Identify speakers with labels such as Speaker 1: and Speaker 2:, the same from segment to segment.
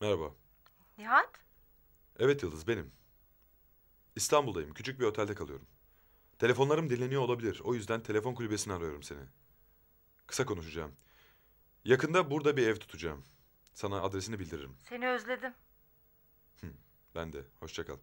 Speaker 1: Merhaba. Nihat? Evet Yıldız benim. İstanbul'dayım. Küçük bir otelde kalıyorum. Telefonlarım dinleniyor olabilir. O yüzden telefon kulübesini arıyorum seni. Kısa konuşacağım. Yakında burada bir ev tutacağım. Sana adresini bildiririm.
Speaker 2: Seni özledim.
Speaker 1: Ben de. Hoşça kal.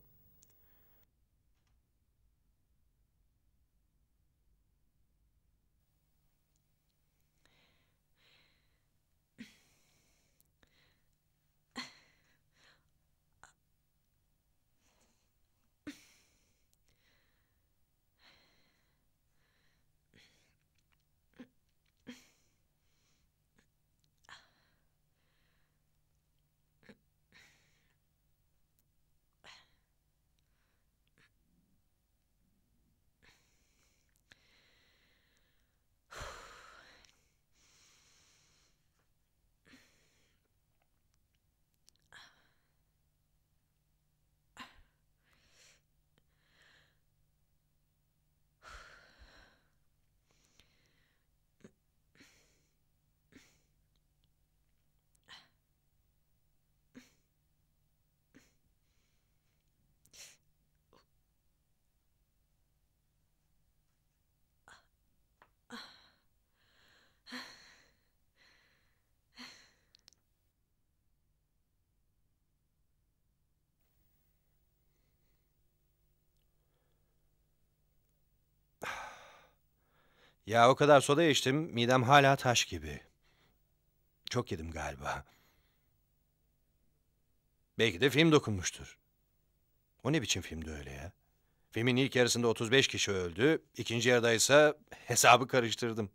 Speaker 3: Ya o kadar soda içtim, midem hala taş gibi. Çok yedim galiba. Belki de film dokunmuştur. O ne biçim filmdi öyle ya? Filmin ilk yarısında 35 kişi öldü, ikinci yarıda ise hesabı karıştırdım.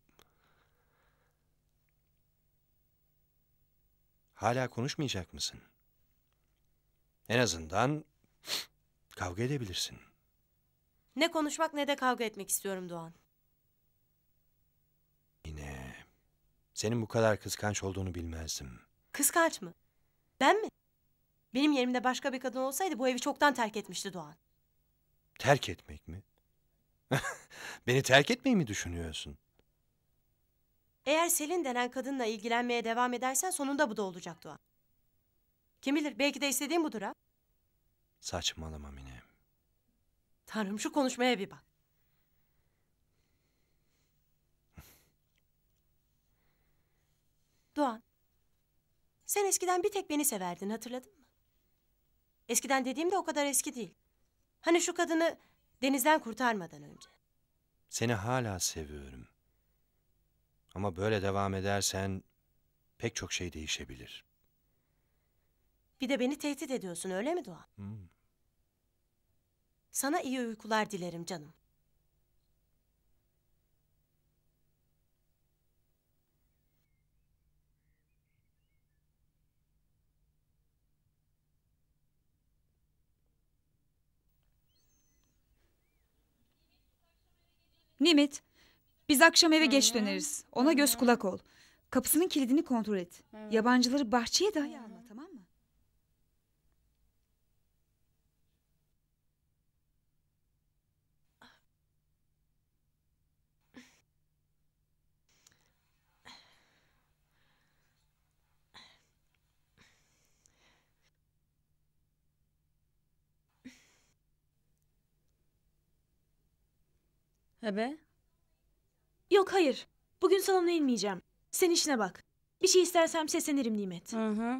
Speaker 3: Hala konuşmayacak mısın? En azından kavga edebilirsin.
Speaker 4: Ne konuşmak ne de kavga etmek istiyorum Doğan.
Speaker 3: Senin bu kadar kıskanç olduğunu bilmezdim.
Speaker 4: Kıskanç mı? Ben mi? Benim yerimde başka bir kadın olsaydı bu evi çoktan terk etmişti Doğan.
Speaker 3: Terk etmek mi? Beni terk etmeyi mi düşünüyorsun?
Speaker 4: Eğer Selin denen kadınla ilgilenmeye devam edersen sonunda bu da olacak Doğan. Kim bilir belki de istediğin budur ha?
Speaker 3: Saçmalama Mine.
Speaker 4: Tanrım şu konuşmaya bir bak. Doğan. Sen eskiden bir tek beni severdin hatırladın mı? Eskiden dediğim de o kadar eski değil. Hani şu kadını denizden kurtarmadan önce.
Speaker 3: Seni hala seviyorum. Ama böyle devam edersen pek çok şey değişebilir.
Speaker 4: Bir de beni tehdit ediyorsun öyle mi Doğan? Hmm. Sana iyi uykular dilerim canım.
Speaker 5: Nimet, biz akşam eve geç döneriz. Ona göz kulak ol. Kapısının kilidini kontrol et. Yabancıları bahçeye dahi
Speaker 6: Hebe? Yok hayır. Bugün salona inmeyeceğim. Sen işine bak. Bir şey istersem seslenirim Nimet. Hı
Speaker 7: hı.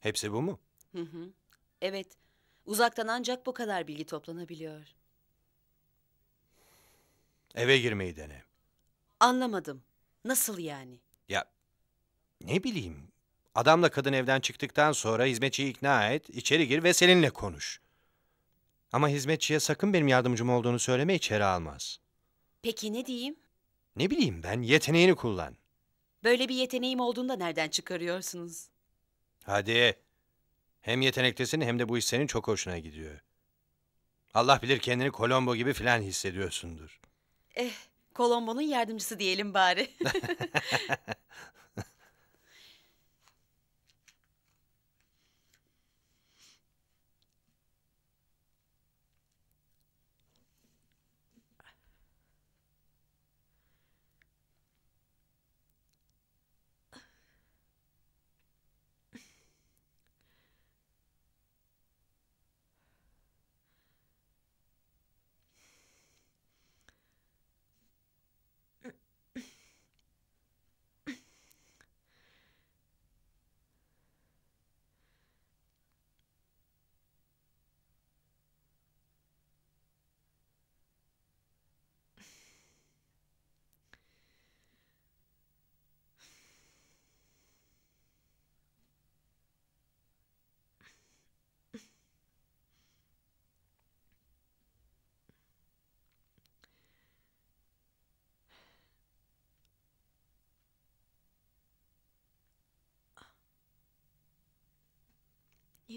Speaker 3: Hepsi bu mu?
Speaker 7: Hı hı. Evet. Uzaktan ancak bu kadar bilgi toplanabiliyor.
Speaker 3: Eve girmeyi dene.
Speaker 7: Anlamadım. Nasıl yani?
Speaker 3: Ya ne bileyim Adamla kadın evden çıktıktan sonra hizmetçiyi ikna et, içeri gir ve seninle konuş. Ama hizmetçiye sakın benim yardımcım olduğunu söyleme içeri almaz.
Speaker 7: Peki ne diyeyim?
Speaker 3: Ne bileyim ben, yeteneğini kullan.
Speaker 7: Böyle bir yeteneğim olduğunda nereden çıkarıyorsunuz?
Speaker 3: Hadi. Hem yeteneklisin hem de bu iş senin çok hoşuna gidiyor. Allah bilir kendini Kolombo gibi filan hissediyorsundur.
Speaker 7: Eh, Kolombo'nun yardımcısı diyelim bari.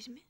Speaker 6: 20?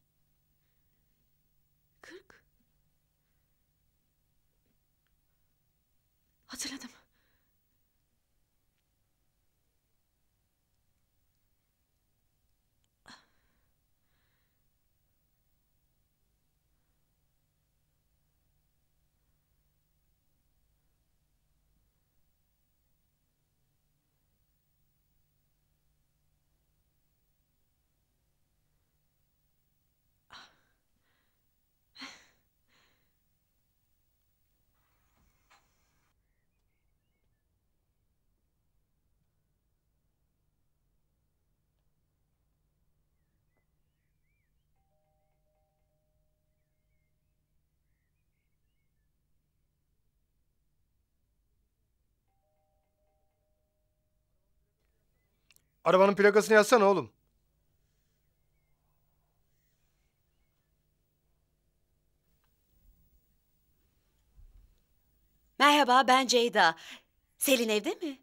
Speaker 8: Arabanın plakasını yazsana oğlum.
Speaker 7: Merhaba ben Ceyda. Selin evde mi?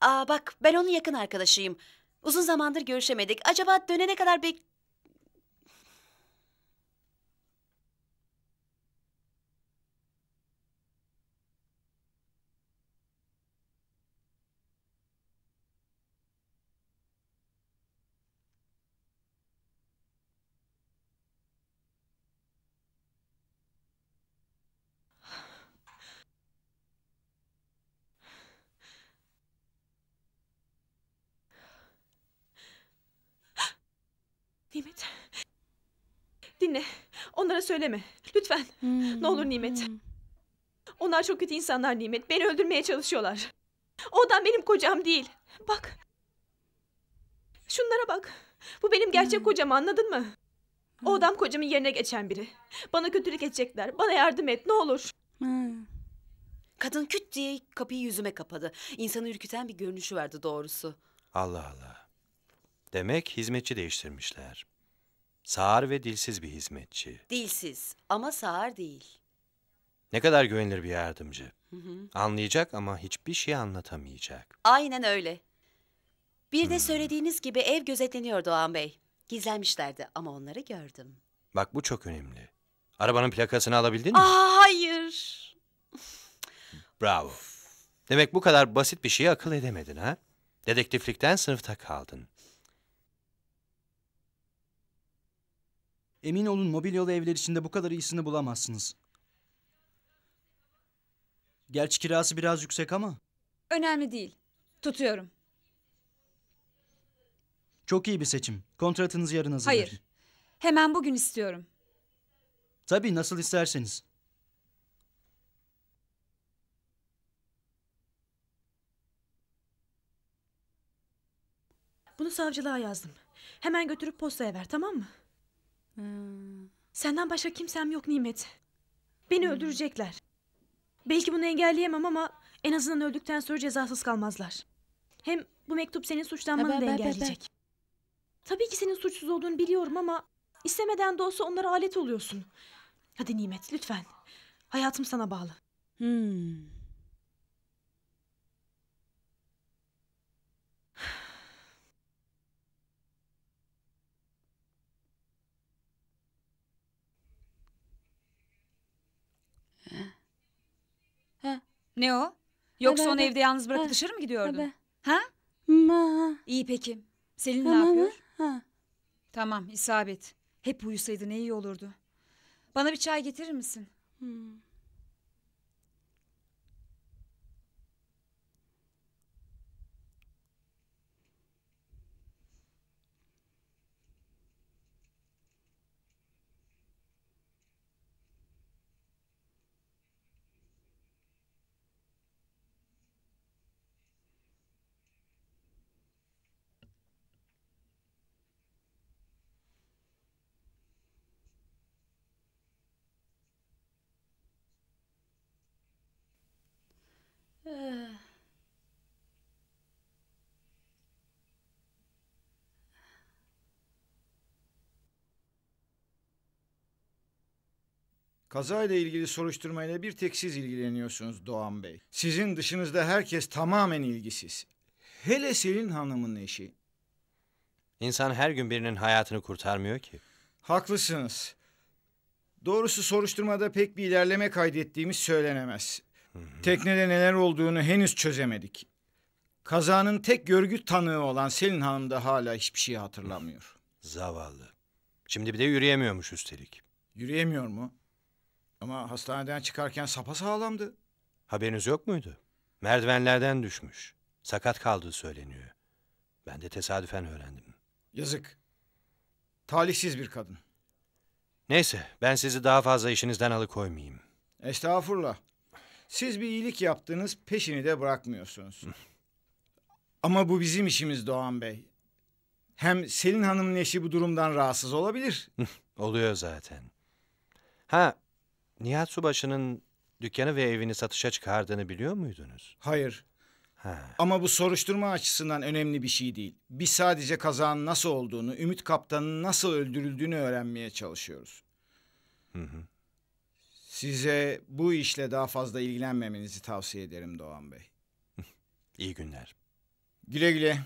Speaker 7: Aa bak ben onun yakın arkadaşıyım. Uzun zamandır görüşemedik. Acaba dönene kadar bek...
Speaker 6: onlara söyleme. Lütfen. Hmm. Ne olur hmm. Nimet. Onlar çok kötü insanlar Nimet. Beni öldürmeye çalışıyorlar. O adam benim kocam değil. Bak. Şunlara bak. Bu benim gerçek hmm. kocam anladın mı? O hmm. adam kocamın yerine geçen biri. Bana kötülük edecekler. Bana yardım et ne olur. Hmm.
Speaker 7: Kadın küt diye kapıyı yüzüme kapadı. İnsanı ürküten bir görünüşü verdi doğrusu.
Speaker 3: Allah Allah. Demek hizmetçi değiştirmişler. Sağır ve dilsiz bir hizmetçi.
Speaker 7: Dilsiz ama sağır değil.
Speaker 3: Ne kadar güvenilir bir yardımcı. Anlayacak ama hiçbir şey anlatamayacak.
Speaker 7: Aynen öyle. Bir de hmm. söylediğiniz gibi ev gözetleniyor Doğan Bey. Gizlenmişlerdi ama onları gördüm.
Speaker 3: Bak bu çok önemli. Arabanın plakasını alabildin mi? Aa,
Speaker 7: ah, hayır.
Speaker 3: Bravo. Demek bu kadar basit bir şeyi akıl edemedin ha? Dedektiflikten sınıfta kaldın. Emin olun mobilyalı evler içinde bu kadar iyisini bulamazsınız.
Speaker 6: Gerçi kirası biraz yüksek ama.
Speaker 5: Önemli değil. Tutuyorum.
Speaker 7: Çok iyi bir seçim. Kontratınız yarın hazır.
Speaker 5: Hayır. Hemen bugün istiyorum.
Speaker 7: Tabii nasıl isterseniz.
Speaker 6: Bunu savcılığa yazdım. Hemen götürüp postaya ver tamam mı? Senden başka kimsem yok Nimet. Beni hmm. öldürecekler. Belki bunu engelleyemem ama en azından öldükten sonra cezasız kalmazlar. Hem bu mektup senin suçlanmanı ha, ben, da engelleyecek. Ben, ben, ben. Tabii ki senin suçsuz olduğunu biliyorum ama istemeden de olsa onlara alet oluyorsun. Hadi Nimet lütfen. Hayatım sana bağlı.
Speaker 5: Hmm. Ne o? E,
Speaker 1: Yoksa Haber onu evde yalnız
Speaker 5: bırakıp ha, dışarı mı gidiyordun? Haber. Ha? Ma. İyi peki. Selin ne yapıyor? Ha. Tamam isabet. Hep uyusaydı ne iyi olurdu. Bana bir çay getirir misin? Hmm.
Speaker 9: Kazayla ilgili soruşturmayla bir tek siz ilgileniyorsunuz Doğan Bey. Sizin dışınızda herkes tamamen ilgisiz. Hele Selin Hanım'ın eşi.
Speaker 3: İnsan her gün birinin hayatını kurtarmıyor ki.
Speaker 9: Haklısınız. Doğrusu soruşturmada pek bir ilerleme kaydettiğimiz söylenemez. Teknede neler olduğunu henüz çözemedik. Kazanın tek görgü tanığı olan Selin Hanım da hala hiçbir şey hatırlamıyor. Zavallı. Şimdi bir de yürüyemiyormuş üstelik. Yürüyemiyor mu? Ama hastaneden çıkarken sapa sağlamdı. Haberiniz yok muydu?
Speaker 3: Merdivenlerden düşmüş. Sakat kaldığı söyleniyor. Ben de tesadüfen öğrendim.
Speaker 9: Yazık. Talihsiz bir kadın.
Speaker 3: Neyse ben sizi daha fazla işinizden alıkoymayayım.
Speaker 9: Estağfurullah. Siz bir iyilik yaptınız peşini de bırakmıyorsunuz. Ama bu bizim işimiz Doğan Bey. Hem Selin Hanım'ın eşi bu durumdan rahatsız olabilir.
Speaker 3: Oluyor zaten. Ha Nihat Subaşı'nın dükkanı ve evini satışa
Speaker 9: çıkardığını biliyor muydunuz? Hayır. Ha. Ama bu soruşturma açısından önemli bir şey değil. Biz sadece kazanın nasıl olduğunu, Ümit Kaptan'ın nasıl öldürüldüğünü öğrenmeye çalışıyoruz. Hı hı. Size bu işle daha fazla ilgilenmemenizi tavsiye ederim Doğan Bey. İyi günler. Güle güle.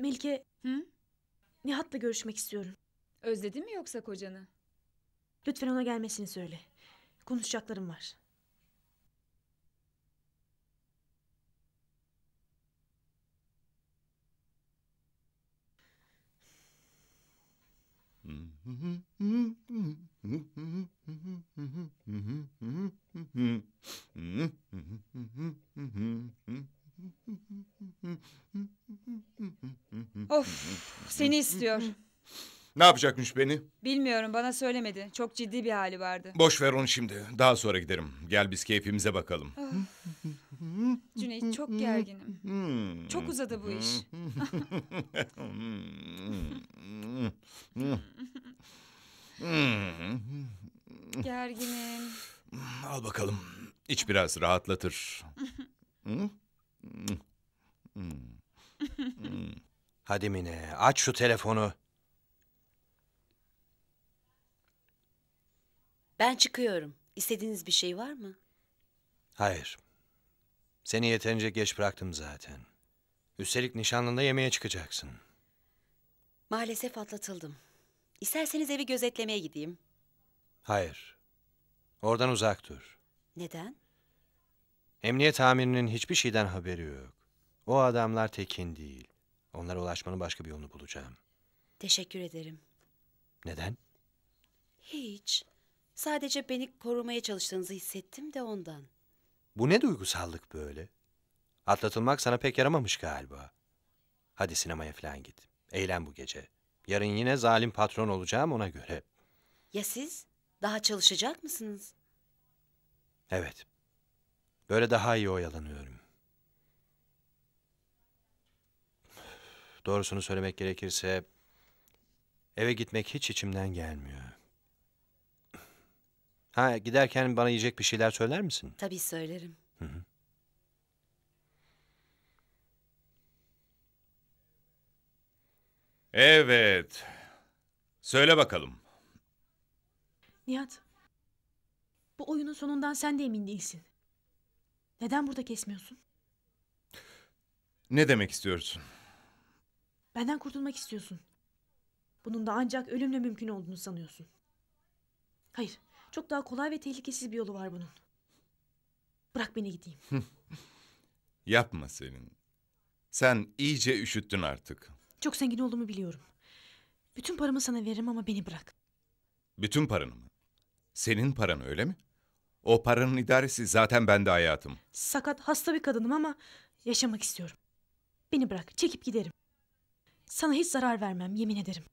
Speaker 6: Melike Hı? Nihat'la görüşmek istiyorum. Özledin mi yoksa kocanı? Lütfen ona gelmesini söyle. Konuşacaklarım var.
Speaker 8: Seni istiyor. Ne yapacakmış beni?
Speaker 5: Bilmiyorum bana söylemedi. Çok ciddi bir hali vardı. Boş
Speaker 8: ver onu şimdi. Daha sonra giderim. Gel biz keyfimize bakalım. Ah. Cüneyt çok gerginim. Çok uzadı bu iş. gerginim. Al bakalım. İç
Speaker 3: biraz rahatlatır. Hadi Mine aç şu telefonu.
Speaker 7: Ben çıkıyorum. İstediğiniz bir şey var mı?
Speaker 3: Hayır. Seni yeterince geç bıraktım zaten. Üstelik nişanlında yemeğe çıkacaksın.
Speaker 7: Maalesef atlatıldım. İsterseniz evi gözetlemeye gideyim.
Speaker 3: Hayır. Oradan uzak dur. Neden? Emniyet amirinin hiçbir şeyden haberi yok. O adamlar tekin değil. Onlara ulaşmanın başka bir yolunu bulacağım.
Speaker 7: Teşekkür ederim. Neden? Hiç. Sadece beni korumaya çalıştığınızı hissettim de ondan.
Speaker 3: Bu ne duygusallık böyle? Atlatılmak sana pek yaramamış galiba. Hadi sinemaya falan git. Eğlen bu gece. Yarın yine zalim patron olacağım ona göre.
Speaker 7: Ya siz? Daha çalışacak mısınız?
Speaker 3: Evet. Böyle daha iyi oyalanıyorum. Doğrusunu söylemek gerekirse eve gitmek hiç içimden gelmiyor. Ha giderken bana yiyecek bir şeyler söyler misin?
Speaker 7: Tabii söylerim. Hı hı.
Speaker 8: Evet. Söyle bakalım.
Speaker 6: Nihat. Bu oyunun sonundan sen de emin değilsin. Neden burada kesmiyorsun?
Speaker 8: Ne demek istiyorsun?
Speaker 6: Benden kurtulmak istiyorsun. Bunun da ancak ölümle mümkün olduğunu sanıyorsun. Hayır, çok daha kolay ve tehlikesiz bir yolu var bunun. Bırak beni gideyim.
Speaker 8: Yapma Selin. Sen iyice üşüttün artık.
Speaker 6: Çok zengin olduğumu biliyorum. Bütün paramı sana veririm ama beni bırak.
Speaker 8: Bütün paranı mı? Senin paranı öyle mi? O paranın idaresi zaten bende hayatım.
Speaker 6: Sakat, hasta bir kadınım ama yaşamak istiyorum. Beni bırak, çekip giderim. Sana hiç zarar vermem yemin ederim.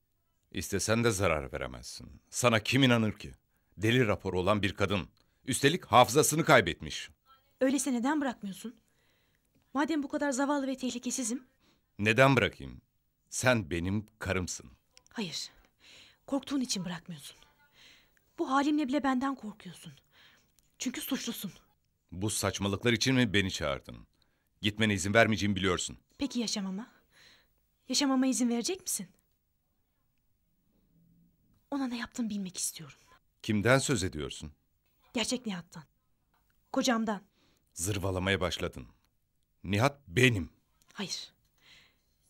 Speaker 8: İstesen de zarar veremezsin. Sana kim inanır ki? Deli raporu olan bir kadın. Üstelik hafızasını kaybetmiş.
Speaker 6: Öyleyse neden bırakmıyorsun? Madem bu kadar zavallı ve tehlikesizim.
Speaker 8: Neden bırakayım? Sen benim karımsın.
Speaker 6: Hayır. Korktuğun için bırakmıyorsun. Bu halimle bile benden korkuyorsun. Çünkü suçlusun.
Speaker 8: Bu saçmalıklar için mi beni çağırdın? Gitmene izin vermeyeceğimi biliyorsun.
Speaker 6: Peki yaşamama? Yaşamama izin verecek misin? Ona ne yaptığını bilmek istiyorum.
Speaker 8: Kimden söz ediyorsun?
Speaker 6: Gerçek Nihat'tan. Kocamdan.
Speaker 8: Zırvalamaya başladın. Nihat benim.
Speaker 6: Hayır.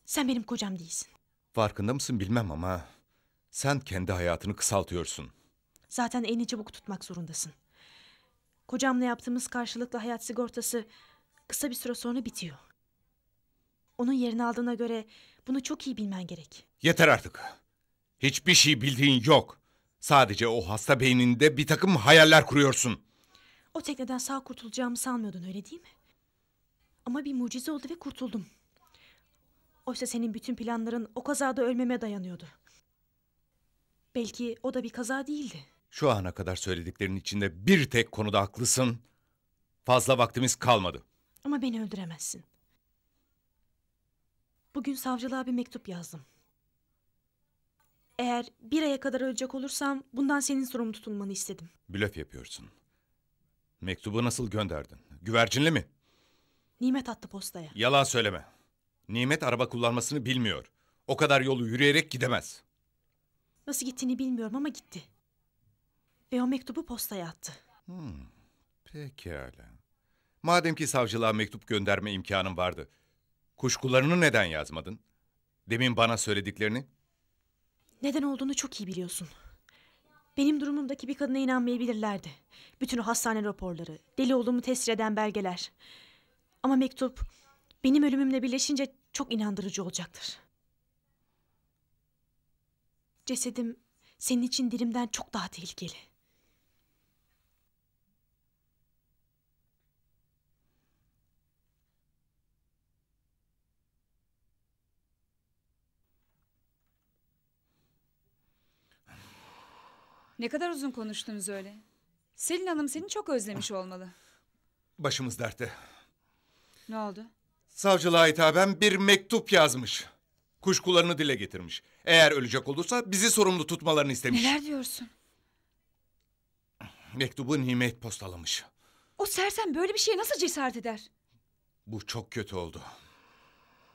Speaker 6: Sen benim kocam değilsin.
Speaker 8: Farkında mısın bilmem ama sen kendi hayatını kısaltıyorsun.
Speaker 6: Zaten elini çabuk tutmak zorundasın. Kocamla yaptığımız karşılıklı hayat sigortası kısa bir süre sonra bitiyor. Onun yerini aldığına göre bunu çok iyi bilmen gerek.
Speaker 8: Yeter artık. Hiçbir şey bildiğin yok. Sadece o hasta beyninde bir takım hayaller kuruyorsun.
Speaker 6: O tekneden sağ kurtulacağımı sanmıyordun öyle değil mi? Ama bir mucize oldu ve kurtuldum. Oysa senin bütün planların o kazada ölmeme dayanıyordu. Belki o da bir kaza değildi.
Speaker 8: Şu ana kadar söylediklerin içinde bir tek konuda haklısın. Fazla vaktimiz kalmadı.
Speaker 6: Ama beni öldüremezsin. Bugün savcılığa bir mektup yazdım. Eğer bir aya kadar ölecek olursam bundan senin sorumlu tutulmanı istedim.
Speaker 8: Blöf yapıyorsun. Mektubu nasıl gönderdin? Güvercinli mi?
Speaker 6: Nimet attı postaya.
Speaker 8: Yalan söyleme. Nimet araba kullanmasını bilmiyor. O kadar yolu yürüyerek gidemez.
Speaker 6: Nasıl gittiğini bilmiyorum ama gitti. Ve o mektubu postaya attı.
Speaker 8: Hmm, pekala. Madem ki savcılığa mektup gönderme imkanım vardı... Kuşkularını neden yazmadın? Demin bana söylediklerini.
Speaker 6: Neden olduğunu çok iyi biliyorsun. Benim durumumdaki bir kadına inanmayabilirlerdi. Bütün o hastane raporları, deli olduğumu tesir eden belgeler. Ama mektup benim ölümümle birleşince çok inandırıcı olacaktır. Cesedim senin için dilimden çok daha tehlikeli.
Speaker 5: Ne kadar uzun konuştunuz öyle. Selin Hanım seni çok özlemiş olmalı.
Speaker 8: Başımız dertte. Ne oldu? Savcılığa hitaben bir mektup yazmış. Kuşkularını dile getirmiş. Eğer ölecek olursa bizi sorumlu tutmalarını istemiş. Neler diyorsun? Mektubu Nimet postalamış.
Speaker 5: O sersem böyle bir şeye nasıl cesaret eder?
Speaker 8: Bu çok kötü oldu.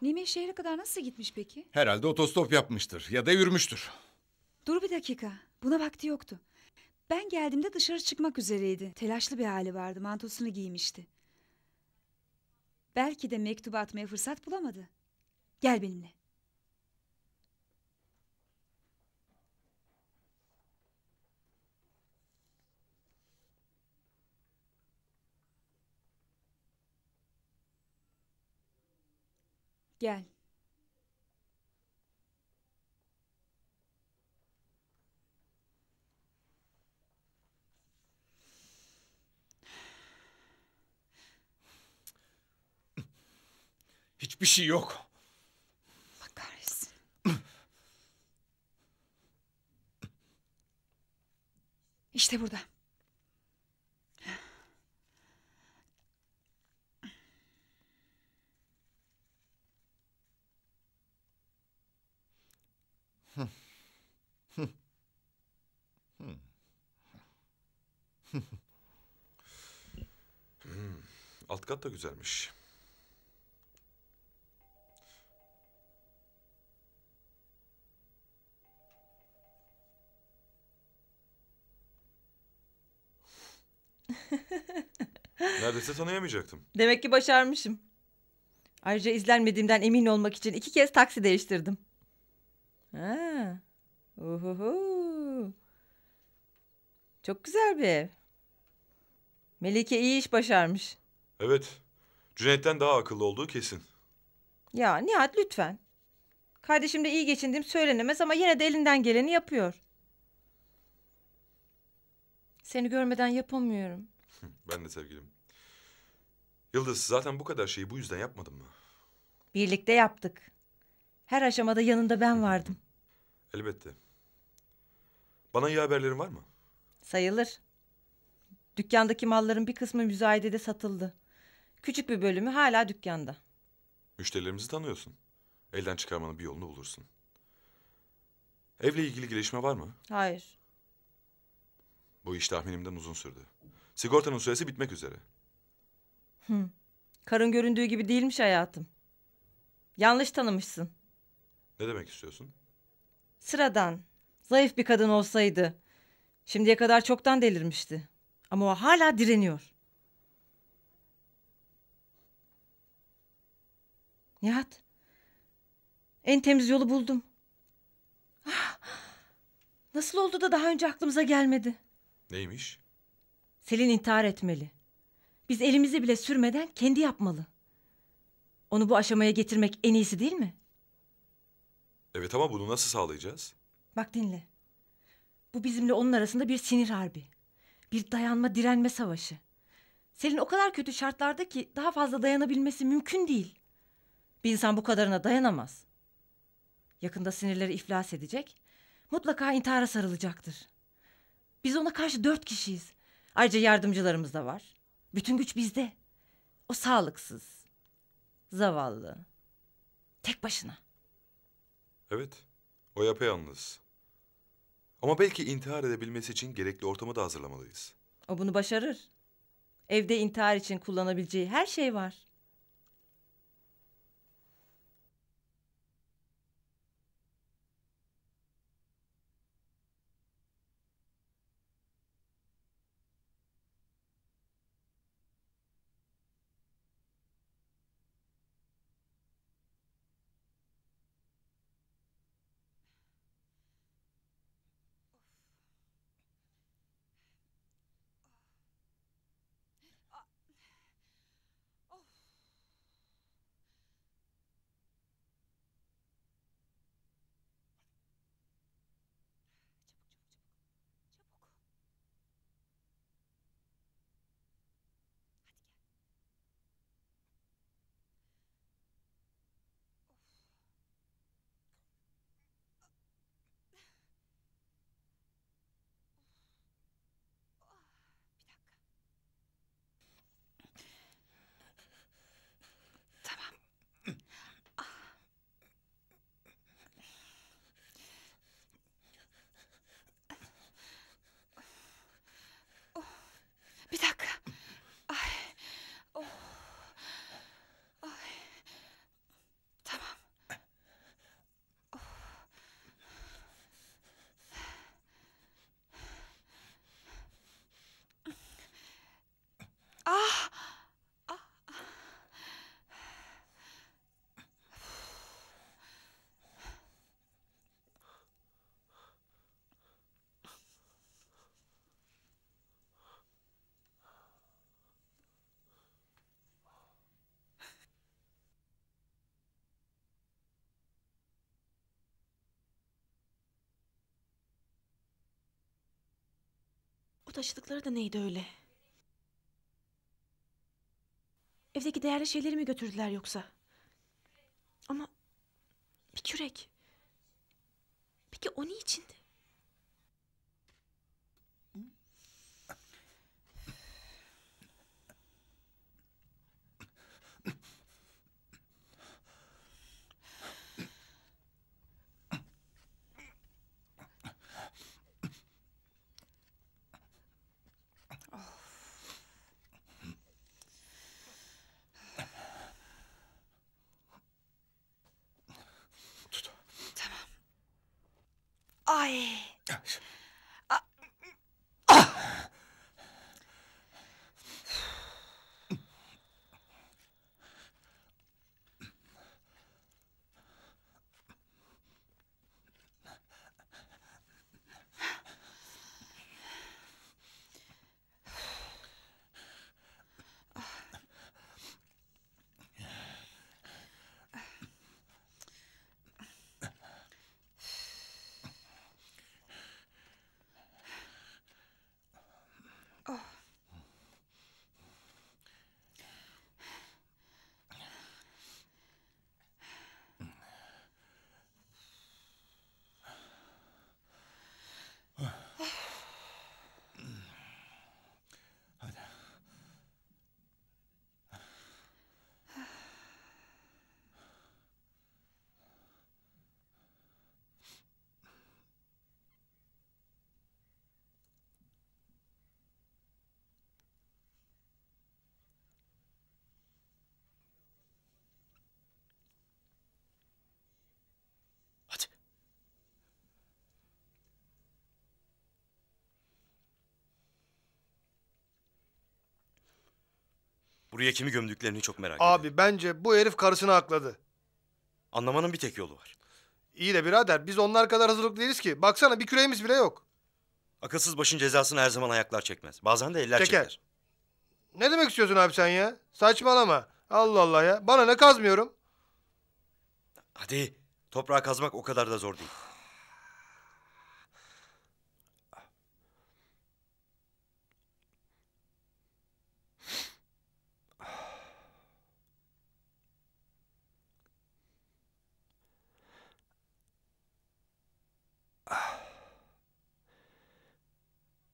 Speaker 5: Nimet şehre kadar nasıl gitmiş peki?
Speaker 8: Herhalde otostop yapmıştır ya da yürümüştür.
Speaker 5: Dur bir dakika. Buna vakti yoktu. Ben geldiğimde dışarı çıkmak üzereydi. Telaşlı bir hali vardı. Mantosunu giymişti. Belki de mektubu atmaya fırsat bulamadı. Gel benimle. Gel.
Speaker 8: Hiçbir şey yok. Allah İşte burada. Hmm.
Speaker 1: Alt kat da güzelmiş. Neredeyse tanıyamayacaktım.
Speaker 2: Demek ki başarmışım. Ayrıca izlenmediğimden emin olmak için iki kez taksi değiştirdim. Ha. Uhuhu. Çok güzel bir ev. Melike iyi iş başarmış.
Speaker 1: Evet. Cüneyt'ten daha akıllı olduğu kesin.
Speaker 2: Ya Nihat lütfen. Kardeşimle iyi geçindiğim söylenemez ama yine de elinden geleni yapıyor. Seni görmeden yapamıyorum.
Speaker 1: ben de sevgilim. Yıldız zaten bu kadar şeyi bu yüzden yapmadın mı?
Speaker 2: Birlikte yaptık. Her aşamada yanında ben vardım.
Speaker 1: Elbette. Bana iyi haberlerin var mı?
Speaker 2: Sayılır. Dükkandaki malların bir kısmı müzayedede satıldı. Küçük bir bölümü hala dükkanda.
Speaker 1: Müşterilerimizi tanıyorsun. Elden çıkarmanın bir yolunu bulursun. Evle ilgili gelişme var mı? Hayır. Bu iş tahminimden uzun sürdü. Sigortanın süresi bitmek üzere.
Speaker 2: Hı. Karın göründüğü gibi değilmiş hayatım. Yanlış tanımışsın.
Speaker 1: Ne demek istiyorsun?
Speaker 2: Sıradan, zayıf bir kadın olsaydı şimdiye kadar çoktan delirmişti. Ama o hala direniyor. Nihat, en temiz yolu buldum. Ah, nasıl oldu da daha önce aklımıza gelmedi? Neymiş? Selin intihar etmeli. Biz elimizi bile sürmeden kendi yapmalı. Onu bu aşamaya getirmek en iyisi değil mi?
Speaker 1: Evet ama bunu nasıl sağlayacağız?
Speaker 2: Bak dinle. Bu bizimle onun arasında bir sinir harbi. Bir dayanma direnme savaşı. Selin o kadar kötü şartlarda ki daha fazla dayanabilmesi mümkün değil. Bir insan bu kadarına dayanamaz. Yakında sinirleri iflas edecek. Mutlaka intihara sarılacaktır. Biz ona karşı dört kişiyiz. Ayrıca yardımcılarımız da var. Bütün güç bizde. O sağlıksız. Zavallı. Tek başına.
Speaker 1: Evet. O yapayalnız. Ama belki intihar edebilmesi için gerekli ortamı da hazırlamalıyız.
Speaker 2: O bunu başarır. Evde intihar için kullanabileceği her şey var.
Speaker 6: Bu taşıdıkları da neydi öyle? Evdeki değerli şeyleri mi götürdüler yoksa? Ama bir kürek. Peki o niçindi?
Speaker 5: 哎。
Speaker 3: Buraya kimi gömdüklerini çok merak
Speaker 8: ediyorum. Abi bence bu herif karısını akladı.
Speaker 3: Anlamanın bir tek yolu
Speaker 8: var. İyi de birader biz onlar kadar hazırlıklı değiliz ki. Baksana bir küreğimiz bile yok.
Speaker 3: Akılsız başın cezasını her zaman ayaklar çekmez. Bazen de eller çeker.
Speaker 8: çeker. Ne demek istiyorsun abi sen ya?
Speaker 3: Saçmalama. Allah Allah ya. Bana ne kazmıyorum. Hadi toprağı kazmak o kadar da zor değil.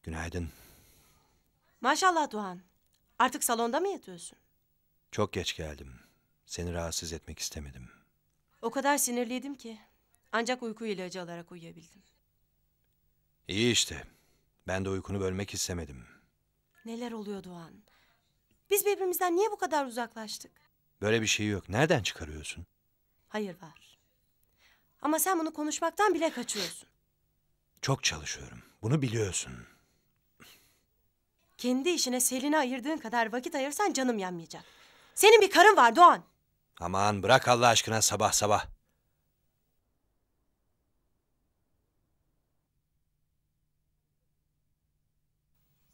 Speaker 3: Günaydın.
Speaker 4: Maşallah Doğan. Artık salonda mı yatıyorsun?
Speaker 3: Çok geç geldim. Seni rahatsız etmek istemedim.
Speaker 4: O kadar sinirliydim ki. Ancak uyku ilacı alarak uyuyabildim.
Speaker 3: İyi işte. Ben de uykunu bölmek istemedim.
Speaker 4: Neler oluyor Doğan? Biz birbirimizden niye bu kadar uzaklaştık?
Speaker 3: Böyle bir şey yok. Nereden çıkarıyorsun?
Speaker 4: Hayır var. Ama sen bunu konuşmaktan bile kaçıyorsun.
Speaker 3: Çok çalışıyorum. Bunu biliyorsun.
Speaker 4: Kendi işine Selin'e ayırdığın kadar vakit ayırsan canım yanmayacak. Senin bir karın var Doğan.
Speaker 3: Aman bırak Allah aşkına sabah sabah.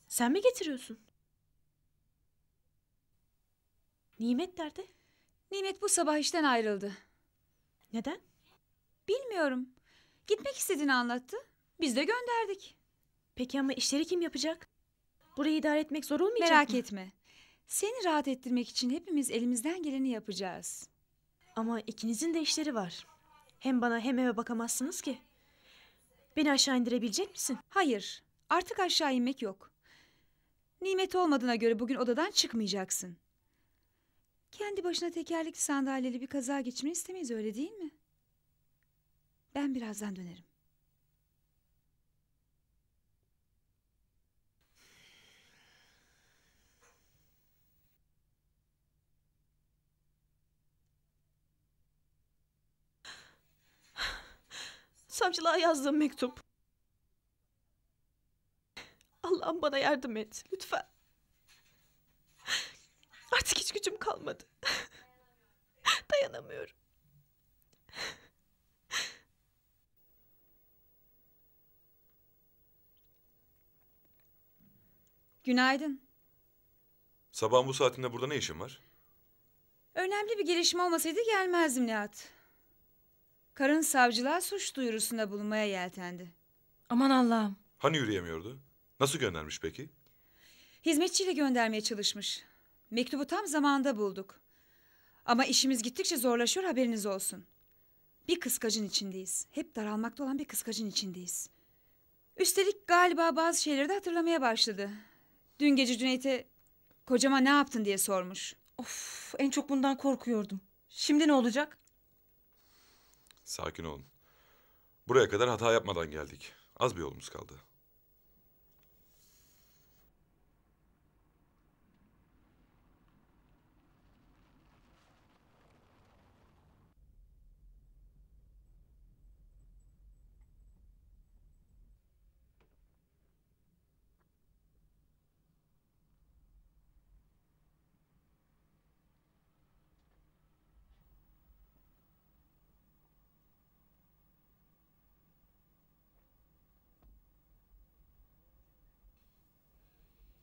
Speaker 6: Sen mi getiriyorsun? Nimet nerede? Nimet bu sabah işten ayrıldı. Neden?
Speaker 5: Bilmiyorum. Gitmek istediğini anlattı. Biz de gönderdik. Peki
Speaker 6: ama işleri kim yapacak? Burayı idare etmek zor olmayacak Merak mı? etme. Seni rahat ettirmek için hepimiz elimizden geleni yapacağız. Ama ikinizin de işleri var. Hem bana hem eve bakamazsınız ki. Beni aşağı indirebilecek misin? Hayır.
Speaker 5: Artık aşağı inmek yok. Nimet olmadığına göre bugün odadan çıkmayacaksın. Kendi başına tekerlekli sandalyeli bir kaza geçmeni istemeyiz öyle değil mi? Ben birazdan dönerim.
Speaker 6: Savcılığa yazdığım mektup. Allah'ım bana yardım et lütfen. Artık hiç gücüm kalmadı. Dayanamıyorum.
Speaker 5: Günaydın.
Speaker 1: Sabahın bu saatinde burada ne işin var?
Speaker 5: Önemli bir gelişme olmasaydı gelmezdim Nihat. Karın savcılığa suç duyurusunda bulunmaya yeltendi. Aman Allah'ım.
Speaker 1: Hani yürüyemiyordu? Nasıl göndermiş peki?
Speaker 5: Hizmetçiyle göndermeye çalışmış. Mektubu tam zamanda bulduk. Ama işimiz gittikçe zorlaşıyor haberiniz olsun. Bir kıskacın içindeyiz. Hep daralmakta olan bir kıskacın içindeyiz. Üstelik galiba bazı şeyleri de hatırlamaya başladı. Dün gece Cüneyt'e kocama ne yaptın diye sormuş. Of en çok bundan korkuyordum. Şimdi ne olacak?
Speaker 1: Sakin olun. Buraya kadar hata yapmadan geldik. Az bir yolumuz kaldı.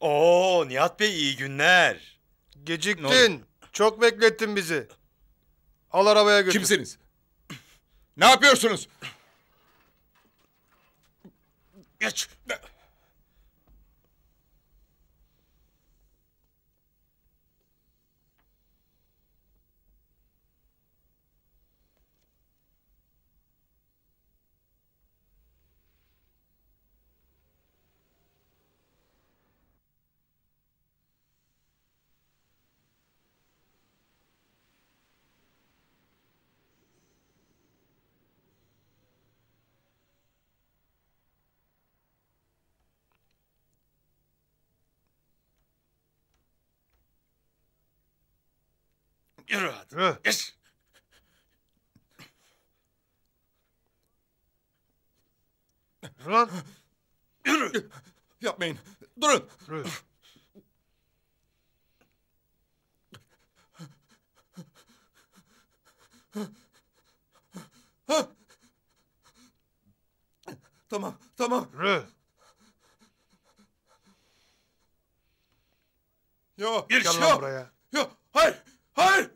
Speaker 8: Oo Nihat Bey iyi günler. Geciktin. Çok beklettin bizi. Al arabaya götür. Kimsiniz? ne yapıyorsunuz? Geç.
Speaker 3: Yürü hadi. Hı. Geç.
Speaker 8: Lan. Yürü. Yapmayın. Durun. Yürü. Tamam, tamam. Yürü. Yok, bir şey yok. buraya. Yok, hayır, hayır.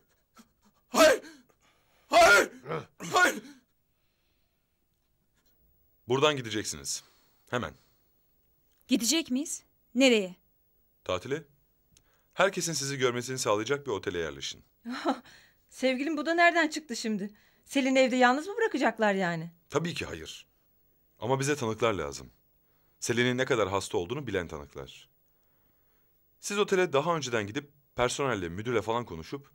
Speaker 1: Buradan gideceksiniz. Hemen.
Speaker 5: Gidecek miyiz? Nereye?
Speaker 1: Tatile. Herkesin sizi görmesini sağlayacak bir otele yerleşin.
Speaker 2: Ah, sevgilim bu da nereden çıktı şimdi? Selin evde yalnız mı bırakacaklar yani?
Speaker 1: Tabii ki hayır. Ama bize tanıklar lazım. Selin'in ne kadar hasta olduğunu bilen tanıklar. Siz otele daha önceden gidip personelle, müdürle falan konuşup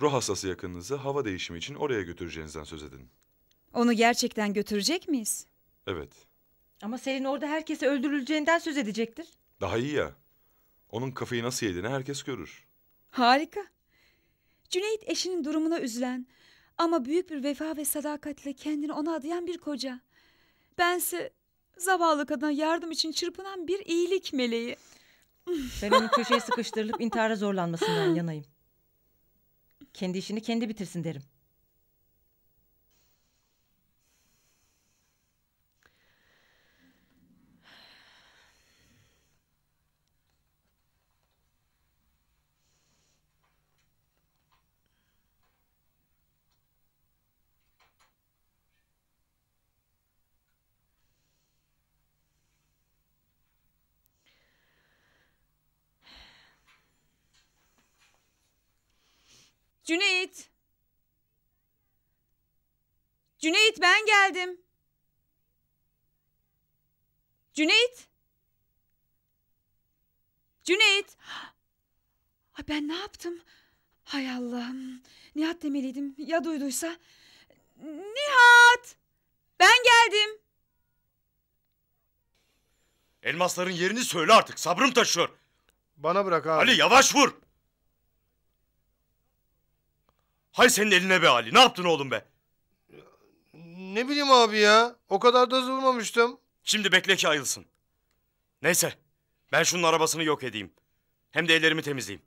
Speaker 1: ruh hastası yakınınızı hava değişimi için oraya götüreceğinizden söz edin.
Speaker 5: Onu gerçekten götürecek miyiz? Evet. Ama Selin orada herkese öldürüleceğinden söz edecektir.
Speaker 1: Daha iyi ya. Onun kafayı nasıl yediğini herkes görür.
Speaker 5: Harika. Cüneyt eşinin durumuna üzülen ama büyük bir vefa ve sadakatle kendini ona adayan bir koca. Bense zavallı kadına yardım için çırpınan bir iyilik meleği. Ben onu
Speaker 2: köşeye sıkıştırılıp intihara zorlanmasından yanayım. Kendi işini kendi bitirsin derim.
Speaker 5: Cüneyt. Cüneyt ben geldim. Cüneyt. Cüneyt. Ay ben ne yaptım? Hay Allah'ım. Nihat demeliydim. Ya duyduysa? Nihat! Ben geldim.
Speaker 8: Elmasların yerini söyle artık. Sabrım taşıyor. Bana bırak abi. Ali yavaş vur. Hay senin eline be Ali. Ne yaptın oğlum be? Ne bileyim abi ya. O kadar da zıvırmamıştım. Şimdi bekle ki ayılsın. Neyse. Ben şunun arabasını yok edeyim. Hem de ellerimi temizleyeyim.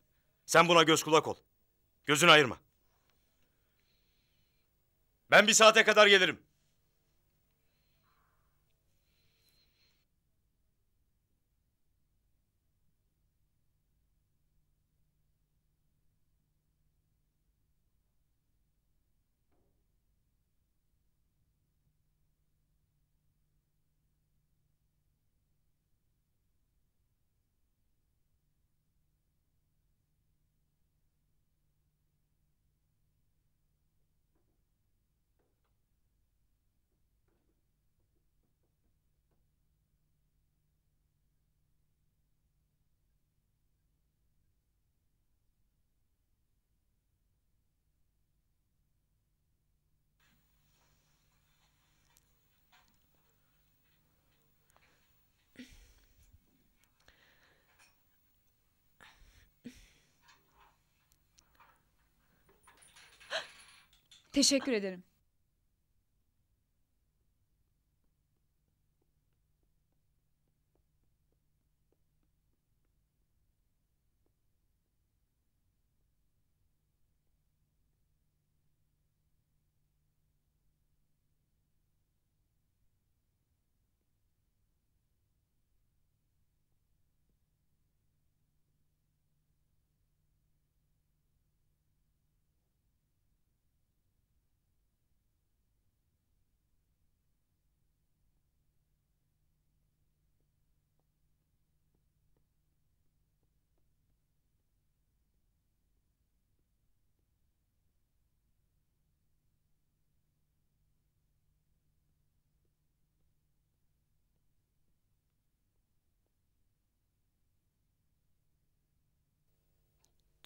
Speaker 8: Sen buna göz kulak ol. Gözünü ayırma. Ben bir saate kadar gelirim.
Speaker 5: Teşekkür ederim.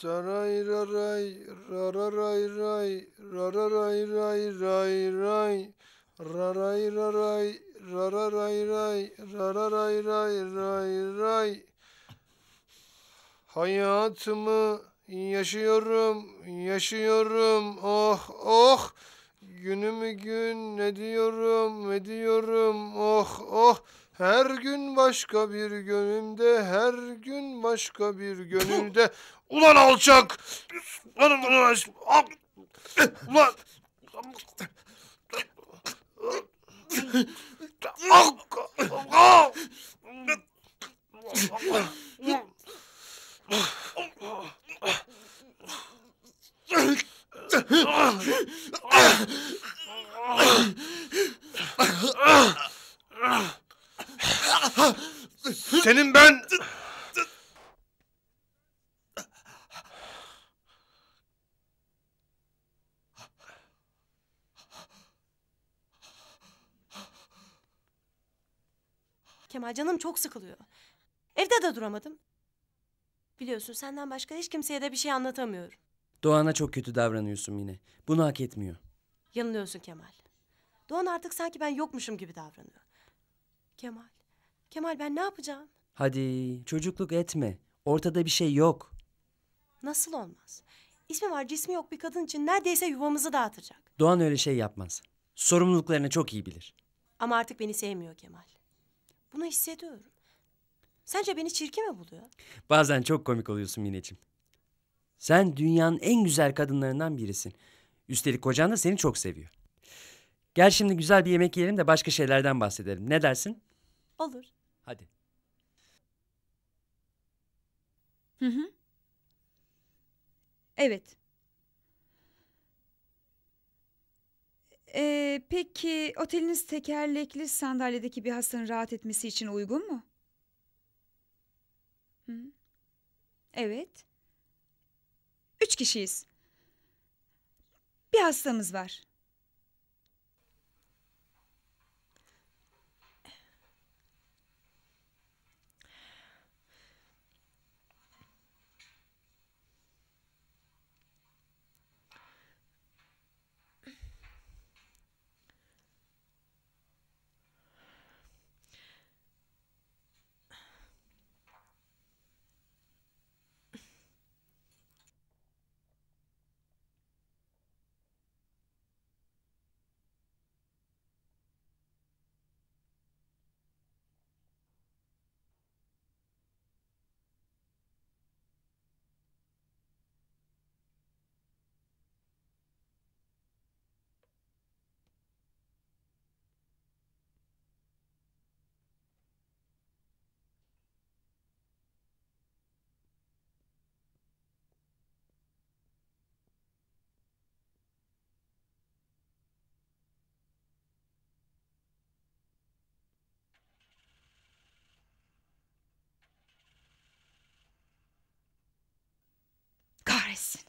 Speaker 1: Taray
Speaker 8: raray rararay ray rararay ray ray ray raray raray rararay ray rararay ray ray ray Hayatımı yaşıyorum yaşıyorum oh oh Günümü gün ediyorum ediyorum oh oh her gün başka bir gönlümde, her gün başka bir gönülde. Ulan alçak.
Speaker 9: Ulan ulan. Ulan.
Speaker 8: Senin ben
Speaker 4: Kemal canım çok sıkılıyor. Evde de duramadım. Biliyorsun senden başka hiç kimseye de bir şey anlatamıyorum.
Speaker 7: Doğan'a çok kötü davranıyorsun yine. Bunu hak etmiyor.
Speaker 4: Yanılıyorsun Kemal. Doğan artık sanki ben yokmuşum gibi davranıyor. Kemal, Kemal ben ne yapacağım?
Speaker 7: Hadi çocukluk etme. Ortada bir şey yok.
Speaker 4: Nasıl olmaz? İsmi var cismi yok bir kadın için neredeyse yuvamızı dağıtacak.
Speaker 7: Doğan öyle şey yapmaz. Sorumluluklarını çok iyi bilir.
Speaker 4: Ama artık beni sevmiyor Kemal. Bunu hissediyorum. Sence beni çirkin mi buluyor?
Speaker 7: Bazen çok komik oluyorsun Mineciğim. Sen dünyanın en güzel kadınlarından birisin. Üstelik kocan da seni çok seviyor. Gel şimdi güzel bir yemek yiyelim de başka şeylerden bahsedelim. Ne dersin?
Speaker 4: Olur. Hadi.
Speaker 5: Hı hı. Evet. Ee, peki oteliniz tekerlekli sandalyedeki bir hastanın rahat etmesi için uygun mu? Hı? Evet. Üç kişiyiz. Bir hastamız var. Yes.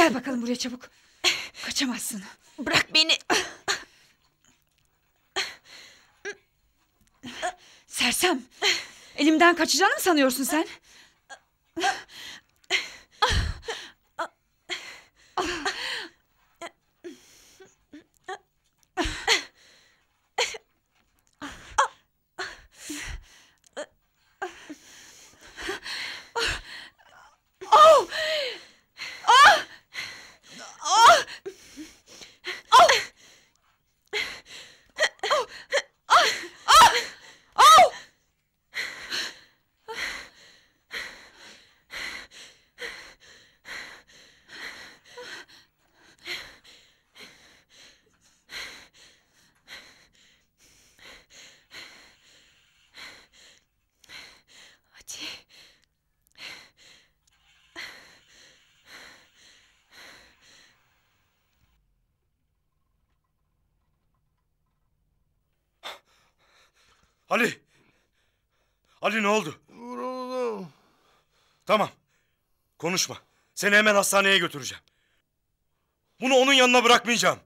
Speaker 5: Gel bakalım buraya çabuk. Kaçamazsın. Bırak beni. Sersem. Elimden kaçacağını mı sanıyorsun
Speaker 6: sen?
Speaker 8: Ali ne oldu? Vuruldum. Tamam. Konuşma. Seni hemen hastaneye götüreceğim.
Speaker 1: Bunu onun yanına bırakmayacağım.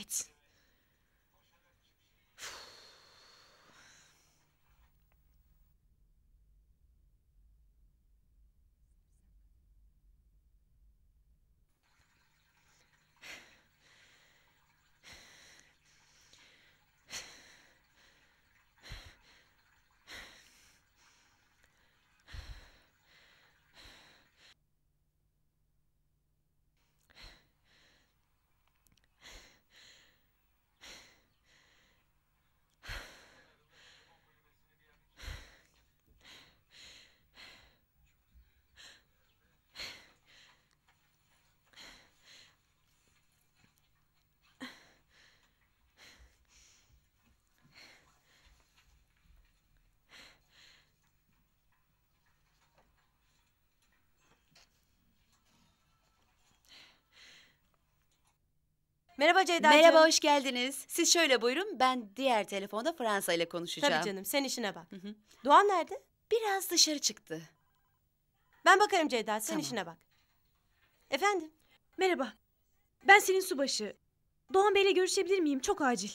Speaker 6: Fritz.
Speaker 7: Merhaba Ceyda'cığım. Merhaba, hoş geldiniz. Siz şöyle buyurun, ben diğer telefonda Fransa ile konuşacağım. Tabii canım, sen işine bak. Hı hı. Doğan nerede? Biraz dışarı çıktı. Ben bakarım Ceyda, sen tamam. işine bak.
Speaker 4: Efendim? Merhaba, ben senin subaşı. Doğan Bey ile görüşebilir miyim? Çok acil.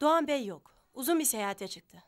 Speaker 4: Doğan Bey yok, uzun bir seyahate çıktı.